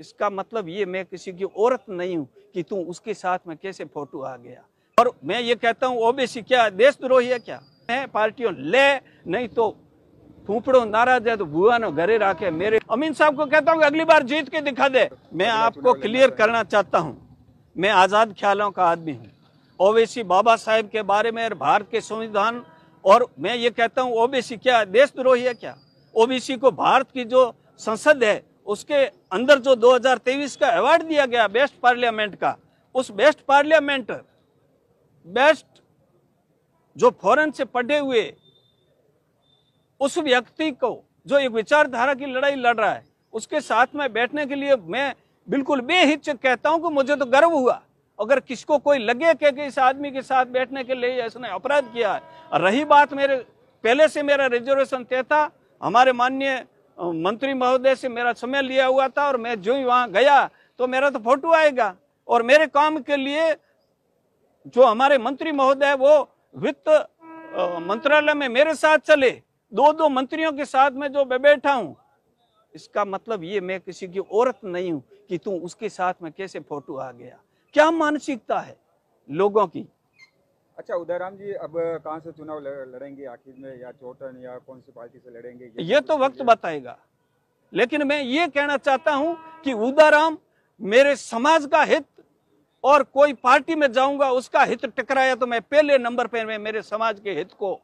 इसका मतलब ये मैं किसी की औरत नहीं हूँ कि तू उसके साथ में कैसे फोटो आ गया और मैं ये कहता हूँ ओबीसी क्या देशद्रोही है क्या मैं पार्टियों ले नहीं तो फूफड़ो नाराज है तो भुआ ने घरे रखे मेरे अमीन साहब को कहता हूँ अगली बार जीत के दिखा दे मैं आपको क्लियर करना चाहता हूँ मैं आज़ाद ख्यालों का आदमी हूँ ओबीसी बाबा साहेब के बारे में और भारत के संविधान और मैं ये कहता हूँ ओबीसी क्या देशद्रोही है क्या ओबीसी को भारत की जो संसद है उसके अंदर जो 2023 का अवार्ड दिया गया बेस्ट पार्लियामेंट का उस बेस्ट पार्लियामेंट बेस्ट जो फॉरन से पढ़े हुए उस व्यक्ति को जो एक विचारधारा की लड़ाई लड़ रहा है उसके साथ में बैठने के लिए मैं बिल्कुल बेहिच कहता हूं कि मुझे तो गर्व हुआ अगर किसको कोई लगे कि इस आदमी के साथ बैठने के लिए इसने अपराध किया है रही बात मेरे पहले से मेरा रिजर्वेशन तय था हमारे माननीय मंत्री महोदय से मेरा समय लिया हुआ था और मैं जो ही वहां गया तो मेरा तो फोटो आएगा और मेरे काम के लिए जो हमारे मंत्री महोदय वो वित्त मंत्रालय में मेरे साथ चले दो दो मंत्रियों के साथ में जो मैं बैठा हूं इसका मतलब ये मैं किसी की औरत नहीं हूं कि तू उसके साथ में कैसे फोटो आ गया क्या मानसिकता है लोगों की अच्छा उदयराम जी अब कहाँ से चुनाव लड़ेंगे आखिर में या चोटन या कौन सी पार्टी से लड़ेंगे ये, ये तो वक्त बताएगा लेकिन मैं ये कहना चाहता हूँ कि उदयराम मेरे समाज का हित और कोई पार्टी में जाऊंगा उसका हित टकराया तो मैं पहले नंबर पर मैं मेरे समाज के हित को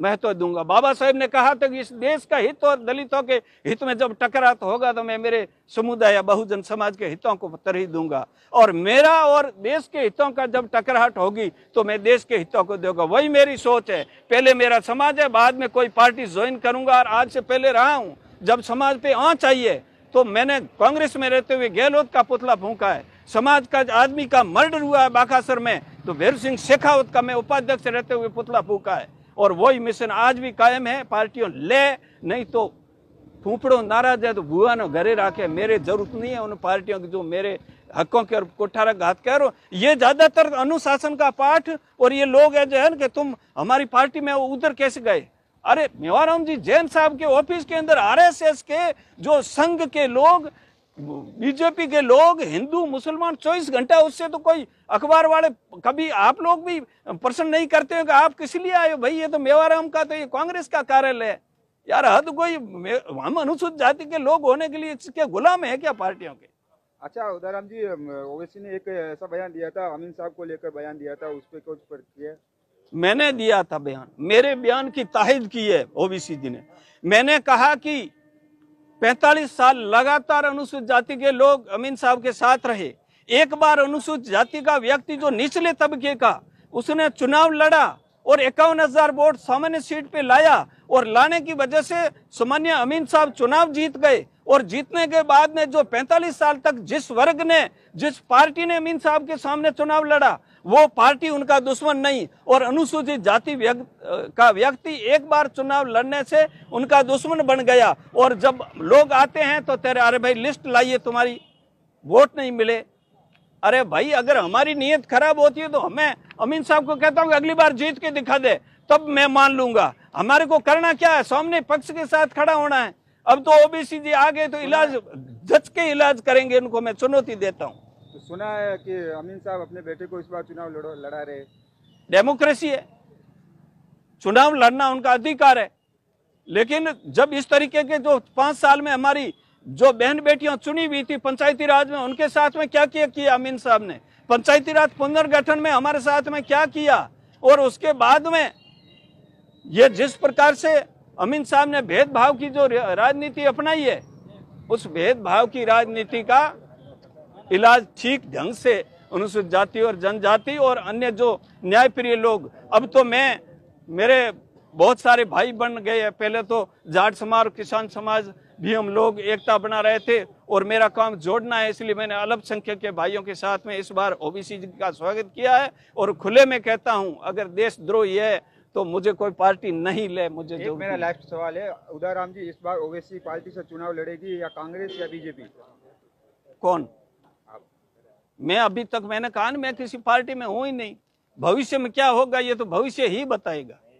महत्व तो दूंगा बाबा साहेब ने कहा था कि इस देश का हित और दलितों के हित में जब टकरात तो होगा तो मैं मेरे समुदाय या बहुजन समाज के हितों को ही दूंगा और मेरा और देश के हितों का जब टकराहट होगी तो मैं देश के हितों को दूंगा वही मेरी सोच है पहले मेरा समाज है बाद में कोई पार्टी ज्वाइन करूंगा और आज से पहले रहा हूँ जब समाज पे आँच चाहिए तो मैंने कांग्रेस में रहते हुए गहलोत का पुतला फूका है समाज का आदमी का मर्डर हुआ है बाकासर में तो भेरू सिंह शेखावत का मैं उपाध्यक्ष रहते हुए पुतला फूका है और वही मिशन आज भी कायम है पार्टियों ले नहीं तो फूफड़ो नाराज है तो भुआ ने घरे रखे मेरे जरूरत नहीं है उन पार्टियों की जो मेरे हकों के और कोठारा घात कह रहे ये ज्यादातर अनुशासन का पाठ और ये लोग है जो है ना कि तुम हमारी पार्टी में उधर कैसे गए अरे मेवाराम जी जैन साहब के ऑफिस के अंदर आरएसएस के जो संघ के लोग बीजेपी के लोग हिंदू मुसलमान चौबीस घंटा उससे तो कोई अखबार वाले कभी आप लोग भी प्रश्न नहीं करते हो कि आप किस लिए आए हो भाई ये तो मेवाराम का तो ये कांग्रेस का कार्यालय है यार हद कोई हम अनुसूचित जाति के लोग होने के लिए इसके गुलाम है क्या पार्टियों के अच्छा उदाराम जी ओवैसी ने एक ऐसा बयान दिया था अमीन साहब को लेकर बयान दिया था उस पर कुछ मैंने दिया था बयान मेरे बयान की ताहिद की है ओबीसी जी ने मैंने कहा कि पैंतालीस साल लगातार अनुसूचित जाति के लोग अमीन साहब के साथ रहे एक बार अनुसूचित जाति का व्यक्ति जो निचले तबके का उसने चुनाव लड़ा और इक्यावन हजार वोट सामान्य सीट पे लाया और लाने की वजह से सामान्य अमीन साहब चुनाव जीत गए और जीतने के बाद में जो 45 साल तक जिस वर्ग ने जिस पार्टी ने अमीन साहब के सामने चुनाव लड़ा वो पार्टी उनका दुश्मन नहीं और अनुसूचित जाति व्यक्त, का व्यक्ति एक बार चुनाव लड़ने से उनका दुश्मन बन गया और जब लोग आते हैं तो तेरे अरे भाई लिस्ट लाइए तुम्हारी वोट नहीं मिले अरे भाई अगर हमारी नीयत खराब होती है तो हमें अमीन साहब को कहता हूँ अगली बार जीत के दिखा दे तब मैं मान लूंगा हमारे को करना क्या है सामने पक्ष के साथ खड़ा होना है अब तो ओबीसी जी आ गए तो इलाज जच के इलाज करेंगे उनको मैं चुनौती देता हूँ सुना है कि अमीन साहब अपने बेटे को इस बार चुनाव लड़ा रहे डेमोक्रेसी है चुनाव लड़ना उनका अधिकार है लेकिन जब इस तरीके के जो पांच साल में हमारी जो बहन बेटियां चुनी हुई थी पंचायती राज में उनके साथ में क्या किया किया अमीन साहब ने पंचायती राज पुनर्गठन में हमारे साथ में क्या किया और उसके बाद में ये जिस प्रकार से अमीन साहब ने भेदभाव की जो राजनीति अपनाई है उस भेदभाव की राजनीति का इलाज ठीक ढंग से अनुसूचित जाति और जनजाति और अन्य जो न्यायप्रिय लोग अब तो मैं मेरे बहुत सारे भाई बन गए हैं पहले तो जाट समाज किसान समाज भी हम लोग एकता बना रहे थे और मेरा काम जोड़ना है इसलिए मैंने अल्पसंख्यक के भाइयों के साथ में इस बार ओबीसी का स्वागत किया है और खुले में कहता हूं अगर देशद्रोही है तो मुझे कोई पार्टी नहीं ले मुझे जो मेरा लास्ट सवाल है उदाराम जी इस बार ओबीसी पार्टी से चुनाव लड़ेगी या कांग्रेस या बीजेपी कौन मैं अभी तक मैंने कहा ना मैं किसी पार्टी में हूं ही नहीं भविष्य में क्या होगा ये तो भविष्य ही बताएगा